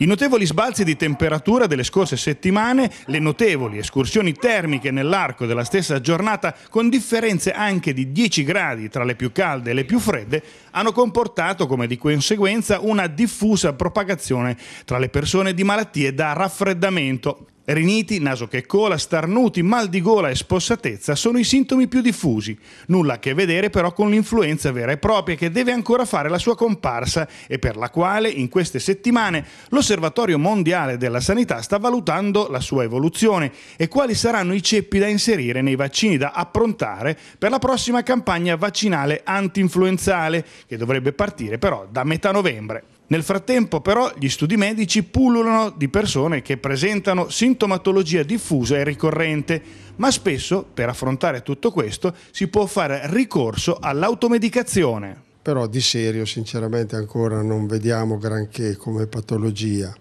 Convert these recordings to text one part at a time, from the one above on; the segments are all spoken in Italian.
I notevoli sbalzi di temperatura delle scorse settimane, le notevoli escursioni termiche nell'arco della stessa giornata, con differenze anche di 10 gradi tra le più calde e le più fredde, hanno comportato come di conseguenza una diffusa propagazione tra le persone di malattie da raffreddamento. Riniti, naso che cola, starnuti, mal di gola e spossatezza sono i sintomi più diffusi. Nulla a che vedere però con l'influenza vera e propria che deve ancora fare la sua comparsa e per la quale in queste settimane l'Osservatorio Mondiale della Sanità sta valutando la sua evoluzione e quali saranno i ceppi da inserire nei vaccini da approntare per la prossima campagna vaccinale anti-influenzale che dovrebbe partire però da metà novembre. Nel frattempo però gli studi medici pullulano di persone che presentano sintomatologia diffusa e ricorrente, ma spesso per affrontare tutto questo si può fare ricorso all'automedicazione. Però di serio sinceramente ancora non vediamo granché come patologia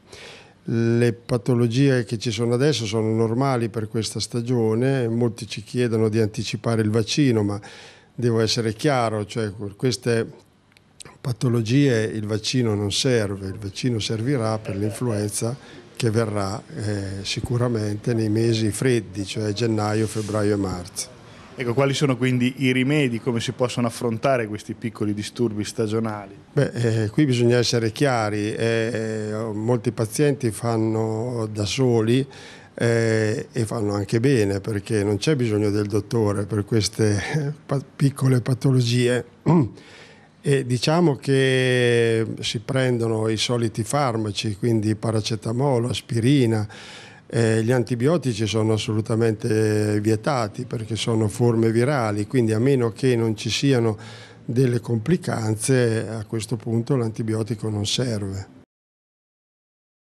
le patologie che ci sono adesso sono normali per questa stagione, molti ci chiedono di anticipare il vaccino, ma devo essere chiaro, cioè queste patologie il vaccino non serve, il vaccino servirà per l'influenza che verrà eh, sicuramente nei mesi freddi, cioè gennaio, febbraio e marzo. Ecco, quali sono quindi i rimedi, come si possono affrontare questi piccoli disturbi stagionali? Beh, eh, qui bisogna essere chiari, eh, molti pazienti fanno da soli eh, e fanno anche bene perché non c'è bisogno del dottore per queste piccole patologie. E diciamo che si prendono i soliti farmaci, quindi paracetamolo, aspirina, eh, gli antibiotici sono assolutamente vietati perché sono forme virali, quindi a meno che non ci siano delle complicanze, a questo punto l'antibiotico non serve.